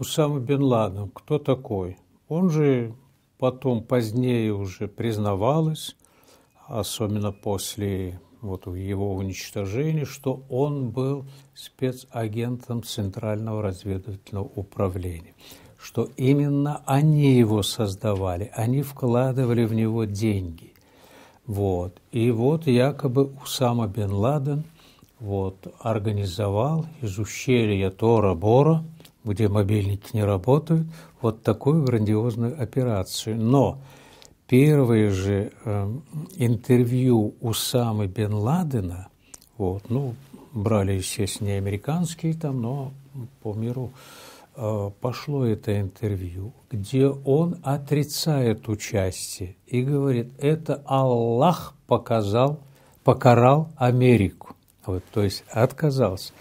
Усама бен Ладен, кто такой? Он же потом позднее уже признавалась, особенно после вот его уничтожения, что он был спецагентом Центрального разведывательного управления, что именно они его создавали, они вкладывали в него деньги. Вот. И вот якобы Усама бен Ладен вот, организовал из ущелья Тора-Бора – где мобильники не работают, вот такую грандиозную операцию. Но первое же э, интервью у Самы Бен Ладена, вот, ну, брали, естественно, не американские там, но по миру э, пошло это интервью, где он отрицает участие и говорит, это Аллах показал, покарал Америку. Вот, то есть отказался.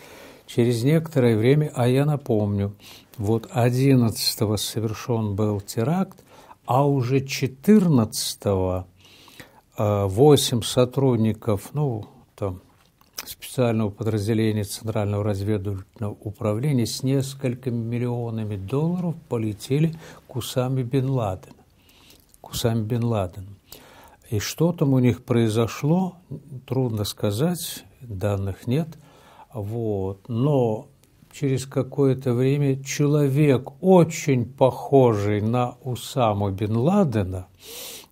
Через некоторое время, а я напомню, вот 11-го совершен был теракт, а уже 14-го 8 э, сотрудников, ну, там, специального подразделения Центрального разведывательного управления с несколькими миллионами долларов полетели к Усами Бен Ладен. К Усами Бен Ладен. И что там у них произошло, трудно сказать, данных нет – вот. Но через какое-то время человек, очень похожий на Усаму бен Ладена,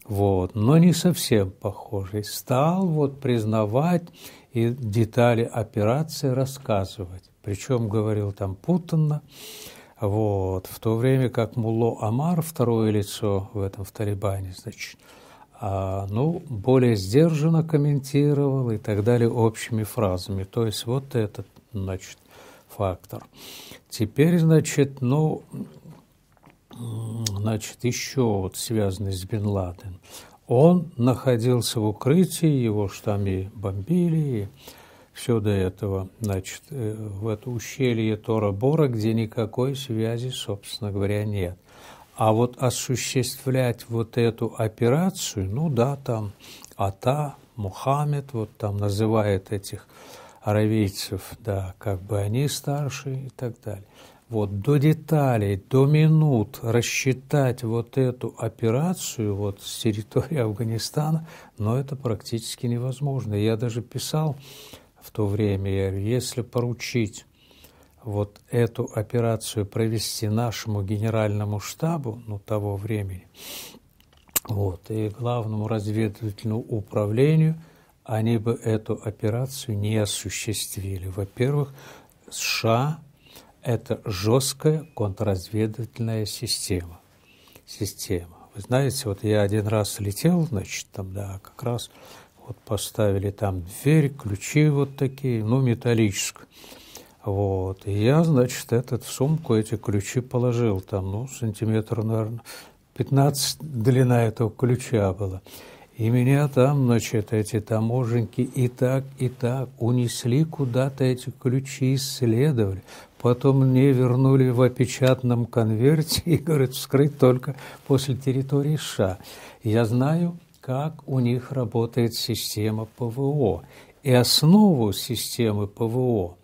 вот, но не совсем похожий, стал вот признавать и детали операции рассказывать. Причем говорил там путанно, вот, в то время как Муло Амар, второе лицо в этом в Талибане, значит, а, ну, более сдержанно комментировал и так далее общими фразами. То есть вот этот, значит, фактор. Теперь, значит, ну, значит, еще вот связанный с Бен Ладен. Он находился в укрытии, его штами бомбили, и все до этого, значит, э, в это ущелье Тора-Бора, где никакой связи, собственно говоря, нет. А вот осуществлять вот эту операцию, ну да, там Ата, Мухаммед, вот там называет этих аравийцев, да, как бы они старшие и так далее. Вот до деталей, до минут рассчитать вот эту операцию вот с территории Афганистана, но это практически невозможно. Я даже писал в то время, если поручить вот эту операцию провести нашему генеральному штабу ну, того времени вот, и главному разведывательному управлению, они бы эту операцию не осуществили. Во-первых, США – это жесткая контрразведывательная система. система. Вы знаете, вот я один раз летел, значит, там, да, как раз вот поставили там дверь, ключи вот такие, ну, металлические. Вот. И я, значит, этот в сумку, эти ключи положил там, ну, сантиметр, наверное, 15 длина этого ключа была. И меня там, значит, эти таможенки и так, и так унесли куда-то эти ключи, исследовали. Потом мне вернули в опечатанном конверте и, говорят, вскрыть только после территории США. Я знаю, как у них работает система ПВО. И основу системы ПВО –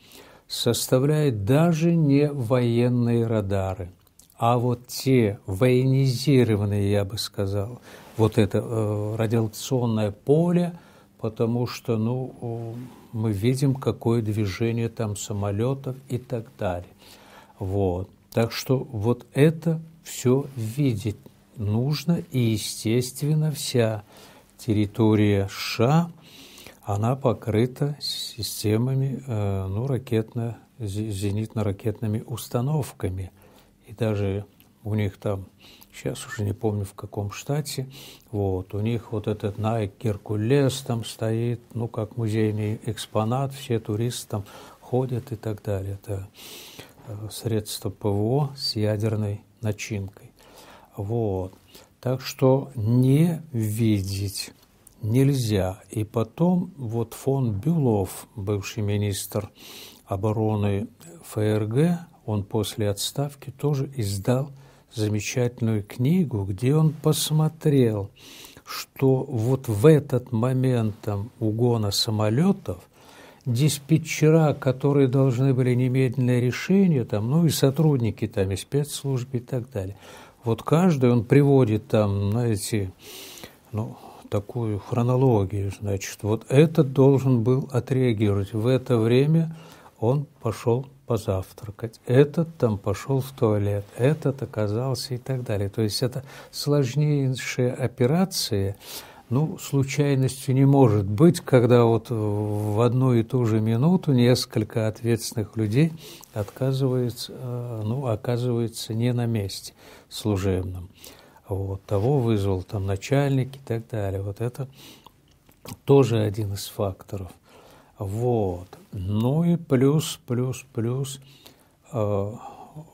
составляют даже не военные радары, а вот те военизированные, я бы сказал, вот это э, радиационное поле, потому что ну, мы видим, какое движение там самолетов и так далее. Вот. Так что вот это все видеть нужно, и, естественно, вся территория США – она покрыта системами, э, ну, ракетно, зенитно-ракетными установками. И даже у них там, сейчас уже не помню в каком штате, вот, у них вот этот Nike Геркулес там стоит, ну, как музейный экспонат, все туристы там ходят и так далее. Это э, средство ПВО с ядерной начинкой. Вот. Так что не видеть нельзя. И потом вот фон Бюлов, бывший министр обороны ФРГ, он после отставки тоже издал замечательную книгу, где он посмотрел, что вот в этот момент там, угона самолетов диспетчера, которые должны были немедленное решение, там, ну и сотрудники там, и спецслужбы и так далее. Вот каждый, он приводит там, знаете, ну, такую хронологию, значит, вот этот должен был отреагировать. В это время он пошел позавтракать, этот там пошел в туалет, этот оказался и так далее. То есть это сложнейшие операции, ну, случайностью не может быть, когда вот в одну и ту же минуту несколько ответственных людей отказывается, э, ну, оказывается не на месте служебном вот, того вызвал там начальник и так далее. Вот это тоже один из факторов. Вот. Ну и плюс, плюс, плюс э,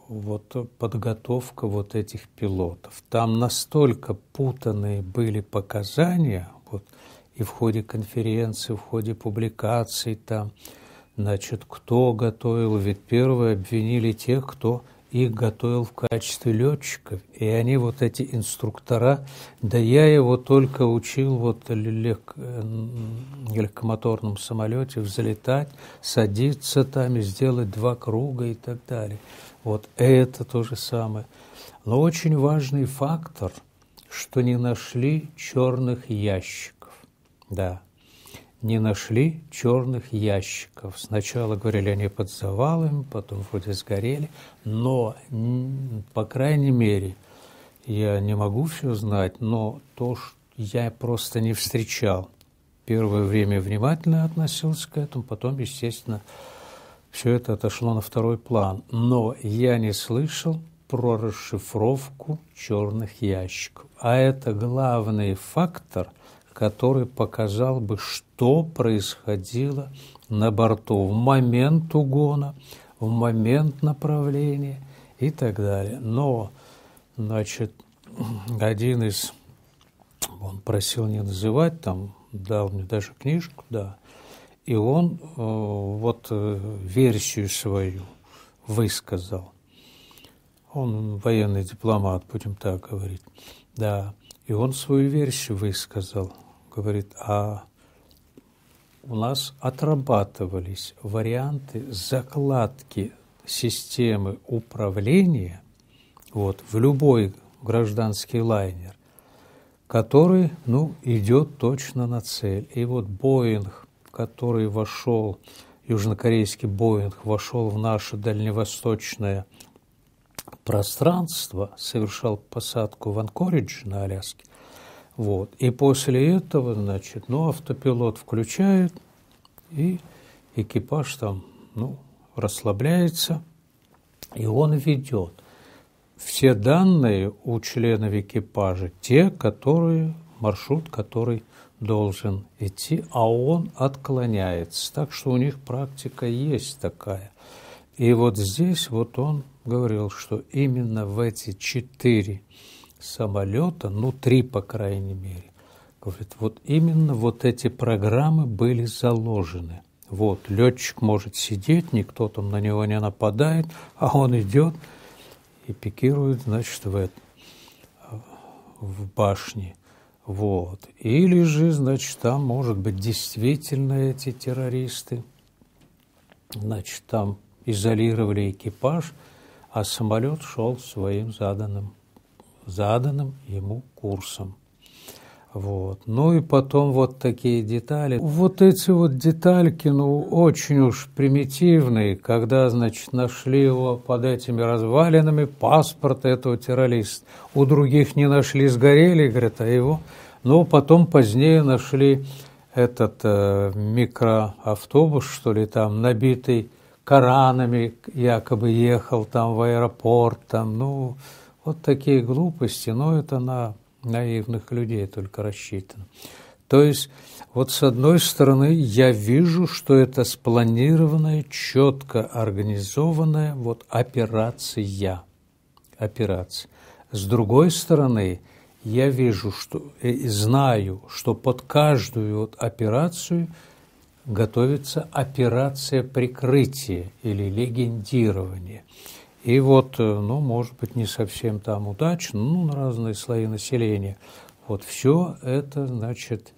вот подготовка вот этих пилотов. Там настолько путанные были показания, вот и в ходе конференции, в ходе публикаций там, значит, кто готовил, ведь первые обвинили тех, кто их готовил в качестве летчиков. И они, вот эти инструктора, да я его только учил вот лег... легкомоторном самолете взлетать, садиться там и сделать два круга и так далее. Вот это то же самое. Но очень важный фактор, что не нашли черных ящиков. Да, не нашли черных ящиков. Сначала говорили они под завалами, потом вроде сгорели, но, по крайней мере, я не могу все знать, но то, что я просто не встречал. Первое время внимательно относился к этому, потом, естественно, все это отошло на второй план. Но я не слышал про расшифровку черных ящиков. А это главный фактор – который показал бы, что происходило на борту в момент угона, в момент направления и так далее. Но, значит, один из, он просил не называть, там, дал мне даже книжку, да, и он э, вот э, версию свою высказал. Он военный дипломат, будем так говорить, да. И он свою версию высказал говорит, а у нас отрабатывались варианты закладки системы управления вот, в любой гражданский лайнер, который ну, идет точно на цель. И вот Боинг, который вошел, южнокорейский Боинг вошел в наше дальневосточное пространство, совершал посадку в Анкоридж на Аляске, вот. И после этого, значит, ну, автопилот включает, и экипаж там, ну, расслабляется, и он ведет. Все данные у членов экипажа, те, которые, маршрут, который должен идти, а он отклоняется. Так что у них практика есть такая. И вот здесь вот он говорил, что именно в эти четыре самолета, ну три, по крайней мере, говорит, вот именно вот эти программы были заложены. Вот, летчик может сидеть, никто там на него не нападает, а он идет и пикирует, значит, в, это, в башне. Вот. Или же, значит, там, может быть, действительно эти террористы, значит, там изолировали экипаж, а самолет шел своим заданным заданным ему курсом. Вот. Ну и потом вот такие детали. Вот эти вот детальки, ну, очень уж примитивные, когда, значит, нашли его под этими развалинами, паспорт этого террориста. У других не нашли, сгорели, говорят, а его. Но ну, потом позднее нашли этот э, микроавтобус, что ли, там, набитый Коранами, якобы ехал там в аэропорт, там, ну, вот такие глупости, но это на наивных людей только рассчитано. То есть, вот с одной стороны, я вижу, что это спланированная, четко организованная вот операция. Операция. С другой стороны, я вижу, что э, и знаю, что под каждую вот операцию готовится операция прикрытия или легендирования – и вот, э, ну, может быть, не совсем там удачно, ну, на разные слои населения. Вот все это, значит,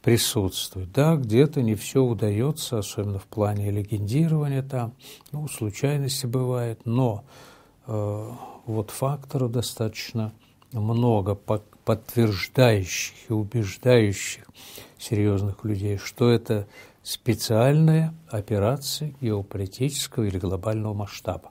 присутствует. Да, где-то не все удается, особенно в плане легендирования там, ну, случайности бывает, но э, вот факторов достаточно много подтверждающих и убеждающих серьезных людей, что это специальная операция геополитического или глобального масштаба.